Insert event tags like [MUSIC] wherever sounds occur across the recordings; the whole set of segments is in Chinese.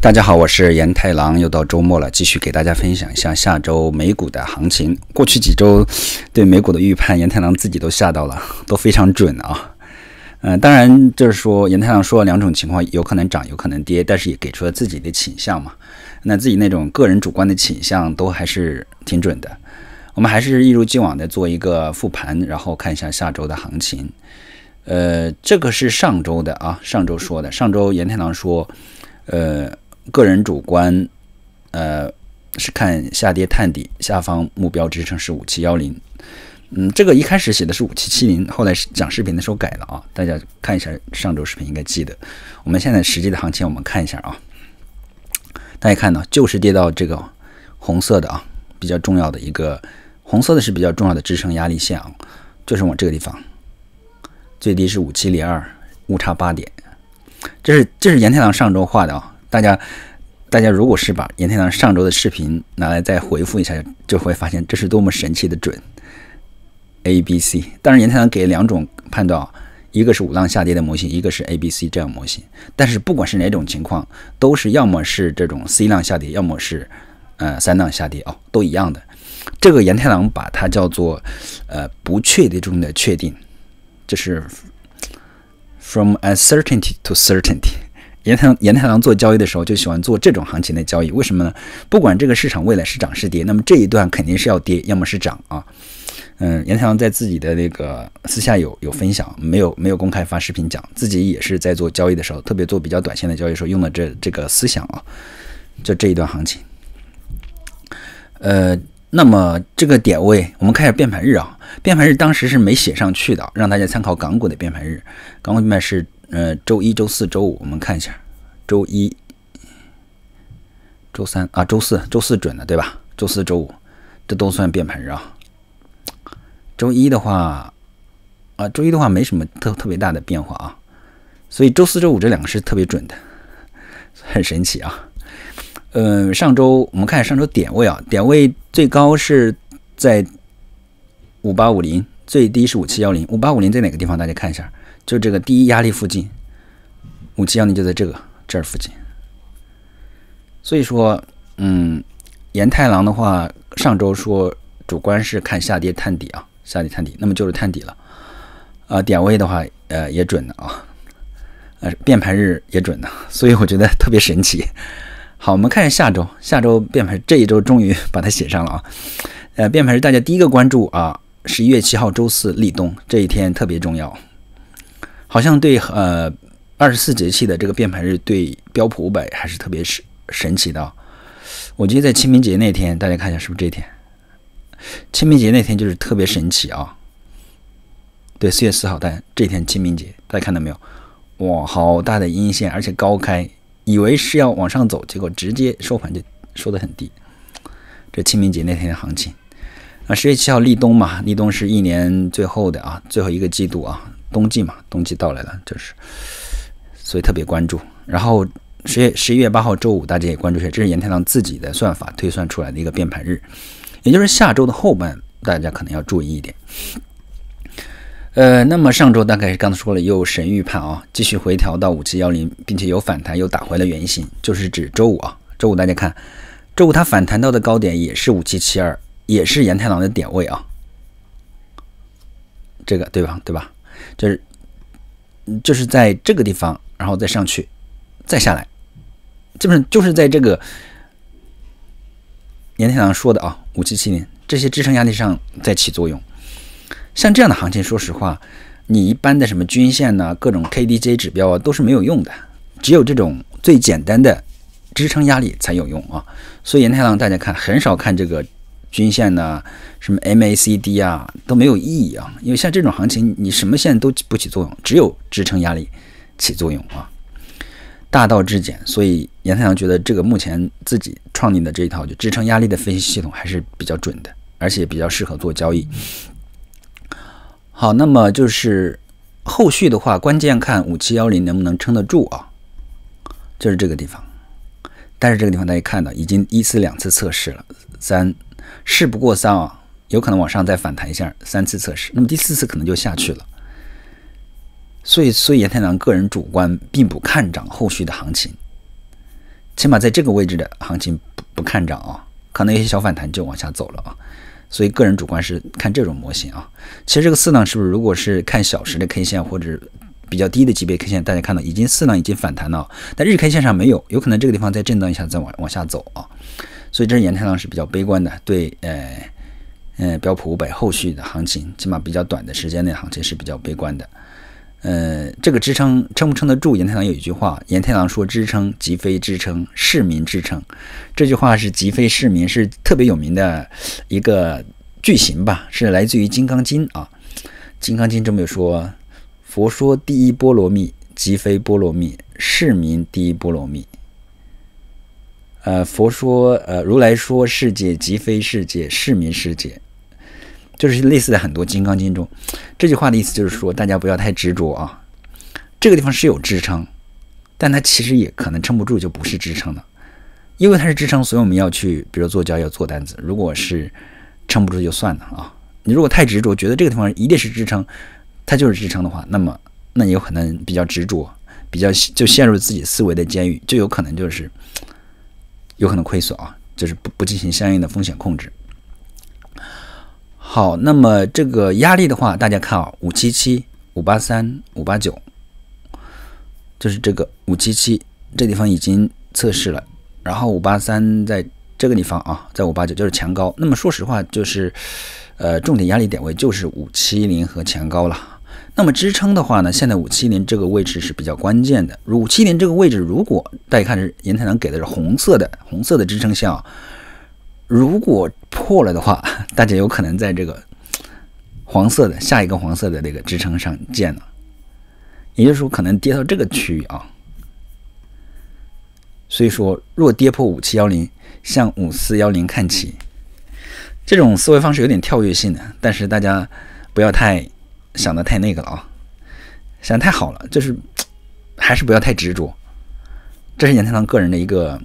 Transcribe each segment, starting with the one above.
大家好，我是岩太郎，又到周末了，继续给大家分享一下下周美股的行情。过去几周对美股的预判，岩太郎自己都吓到了，都非常准啊。嗯，当然就是说，岩太郎说了两种情况，有可能涨，有可能跌，但是也给出了自己的倾向嘛。那自己那种个人主观的倾向都还是挺准的。我们还是一如既往的做一个复盘，然后看一下下周的行情。呃，这个是上周的啊，上周说的，上周岩太郎说。呃，个人主观，呃，是看下跌探底下方目标支撑是五七幺零，嗯，这个一开始写的是五七七零，后来讲视频的时候改了啊，大家看一下上周视频应该记得。我们现在实际的行情我们看一下啊，大家看到就是跌到这个红色的啊，比较重要的一个红色的是比较重要的支撑压力线啊，就是往这个地方，最低是五七零二，误差八点。这是这是严太郎上周画的啊，大家大家如果是把严太郎上周的视频拿来再回复一下，就会发现这是多么神奇的准。A B C，当然严太郎给了两种判断，一个是五浪下跌的模型，一个是 A B C 这样模型。但是不管是哪种情况，都是要么是这种 C 浪下跌，要么是呃三浪下跌哦，都一样的。这个严太郎把它叫做呃不确定中的确定，这是。From uncertainty to certainty，严太严太郎做交易的时候就喜欢做这种行情的交易，为什么呢？不管这个市场未来是涨是跌，那么这一段肯定是要跌，要么是涨啊。嗯，严太郎在自己的那个私下有有分享，没有没有公开发视频讲，自己也是在做交易的时候，特别做比较短线的交易时候用的这这个思想啊，就这一段行情。呃，那么这个点位，我们看一下变盘日啊。变盘日当时是没写上去的，让大家参考港股的变盘日。港股变是呃周一周四周五。我们看一下，周一、周三啊周四周四准的对吧？周四周五这都算变盘日啊。周一的话啊周一的话没什么特特别大的变化啊，所以周四周五这两个是特别准的，很神奇啊。嗯，上周我们看上周点位啊，点位最高是在。五八五零最低是五七幺零，五八五零在哪个地方？大家看一下，就这个第一压力附近，五七幺零就在这个这儿附近。所以说，嗯，岩太郎的话，上周说主观是看下跌探底啊，下跌探底，那么就是探底了。啊，点位的话，呃，也准的啊，呃，变盘日也准的，[LAUGHS] 所以我觉得特别神奇。好，我们看下周，下周变盘，这一周终于把它写上了啊。呃，变盘日大家第一个关注啊。十一月七号，周四，立冬这一天特别重要，好像对呃二十四节气的这个变盘日对标普五百还是特别神神奇的。我觉得在清明节那天，大家看一下是不是这一天？清明节那天就是特别神奇啊！对，四月四号，但这天清明节，大家看到没有？哇，好大的阴线，而且高开，以为是要往上走，结果直接收盘就收得很低。这清明节那天的行情。啊，十月七号立冬嘛，立冬是一年最后的啊，最后一个季度啊，冬季嘛，冬季到来了，就是，所以特别关注。然后十月十一月八号周五，大家也关注一下，这是严太郎自己的算法推算出来的一个变盘日，也就是下周的后半，大家可能要注意一点。呃，那么上周大概是刚才说了，又神预判啊，继续回调到五七幺零，并且有反弹，又打回了原形，就是指周五啊，周五大家看，周五它反弹到的高点也是五七七二。也是岩太郎的点位啊，这个对吧？对吧？就是，就是在这个地方，然后再上去，再下来，基本就是在这个岩太郎说的啊，五七七零这些支撑压力上在起作用。像这样的行情，说实话，你一般的什么均线呐、各种 KDJ 指标啊，都是没有用的，只有这种最简单的支撑压力才有用啊。所以岩太郎，大家看很少看这个。均线呐，什么 MACD 啊都没有意义啊，因为像这种行情，你什么线都不起作用，只有支撑压力起作用啊。大道至简，所以严太阳觉得这个目前自己创立的这一套就支撑压力的分析系统还是比较准的，而且比较适合做交易。好，那么就是后续的话，关键看五七幺零能不能撑得住啊，就是这个地方。但是这个地方大家看到已经一次两次测试了三。事不过三啊，有可能往上再反弹一下，三次测试，那么第四次可能就下去了。所以，所以严太郎个人主观并不看涨后续的行情，起码在这个位置的行情不不看涨啊，可能有些小反弹就往下走了啊。所以个人主观是看这种模型啊。其实这个四浪是不是如果是看小时的 K 线或者比较低的级别 K 线，大家看到已经四浪已经反弹了，但日 K 线上没有，有可能这个地方再震荡一下再往往下走啊。所以，这是岩太郎是比较悲观的，对，呃，呃，标普五百后续的行情，起码比较短的时间内行情是比较悲观的。呃，这个支撑撑不撑得住？岩太郎有一句话，岩太郎说：“支撑即非支撑，市民支撑。”这句话是“即非市民”是特别有名的一个句型吧？是来自于《金刚经》啊，《金刚经》么有说：“佛说第一波罗蜜，即非波罗蜜，是名第一波罗蜜。”呃，佛说，呃，如来说世界即非世界，是名世界，就是类似的很多《金刚经》中，这句话的意思就是说，大家不要太执着啊。这个地方是有支撑，但它其实也可能撑不住，就不是支撑了。因为它是支撑，所以我们要去，比如做交易要做单子，如果是撑不住就算了啊。你如果太执着，觉得这个地方一定是支撑，它就是支撑的话，那么那有可能比较执着，比较就陷入自己思维的监狱，就有可能就是。有可能亏损啊，就是不不进行相应的风险控制。好，那么这个压力的话，大家看啊，五七七、五八三、五八九，就是这个五七七这地方已经测试了，然后五八三在这个地方啊，在五八九就是前高。那么说实话，就是呃，重点压力点位就是五七零和前高了。那么支撑的话呢，现在五七零这个位置是比较关键的。五七零这个位置，如果大家看是银泰能给的是红色的红色的支撑线啊，如果破了的话，[LAUGHS] 大家有可能在这个黄色的下一个黄色的那个支撑上见了，也就是说可能跌到这个区域啊。所以说，若跌破五七幺零，向五四幺零看齐。这种思维方式有点跳跃性的，但是大家不要太。想的太那个了啊，想的太好了，就是 [TSK] 还是不要太执着。这是严太堂个人的一个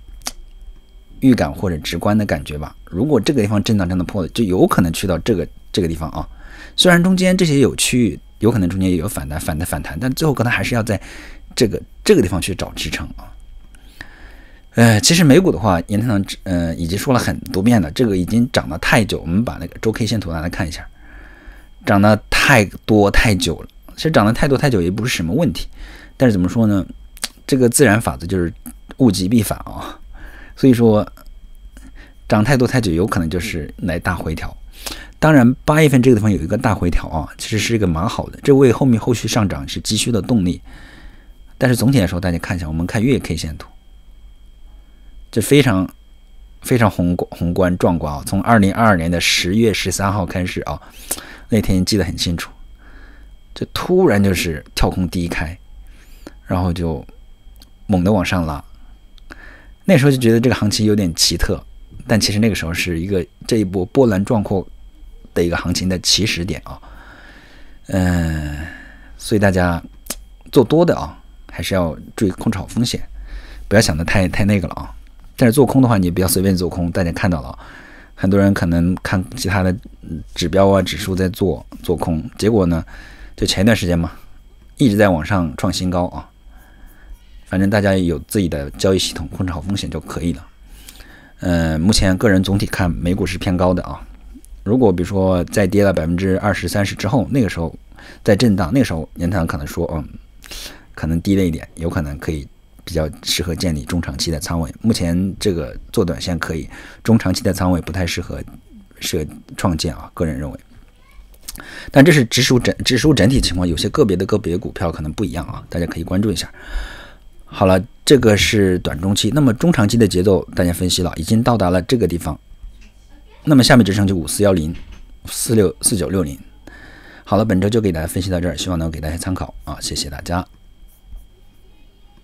[TSK] 预感或者直观的感觉吧。如果这个地方震荡震荡破了，就有可能去到这个这个地方啊。虽然中间这些有区域，有可能中间也有反弹、反弹、反弹，但最后可能还是要在这个这个地方去找支撑啊。呃，其实美股的话，严天堂呃已经说了很多遍了，这个已经涨了太久，我们把那个周 K 线图拿来看一下。涨得太多太久了，其实涨得太多太久也不是什么问题。但是怎么说呢？这个自然法则就是物极必反啊。所以说，涨太多太久有可能就是来大回调。当然，八月份这个地方有一个大回调啊，其实是一个蛮好的，这为后面后续上涨是积蓄的动力。但是总体来说，大家看一下，我们看月 K 线图，这非常非常宏观宏观壮观啊！从二零二二年的十月十三号开始啊。那天记得很清楚，就突然就是跳空低开，然后就猛的往上拉。那时候就觉得这个行情有点奇特，但其实那个时候是一个这一波波澜壮阔的一个行情的起始点啊。嗯，所以大家做多的啊，还是要注意控制好风险，不要想的太太那个了啊。但是做空的话，你不要随便做空。大家看到了。很多人可能看其他的指标啊、指数在做做空，结果呢，就前一段时间嘛，一直在往上创新高啊。反正大家有自己的交易系统，控制好风险就可以了。嗯，目前个人总体看美股是偏高的啊。如果比如说再跌了百分之二十三十之后，那个时候再震荡，那个时候年长可能说，嗯，可能低了一点，有可能可以。比较适合建立中长期的仓位，目前这个做短线可以，中长期的仓位不太适合设创建啊，个人认为。但这是指数整指数整体情况，有些个别的个别股票可能不一样啊，大家可以关注一下。好了，这个是短中期，那么中长期的节奏大家分析了，已经到达了这个地方。那么下面支撑就五四幺零四六四九六零。好了，本周就给大家分析到这儿，希望能给大家参考啊，谢谢大家。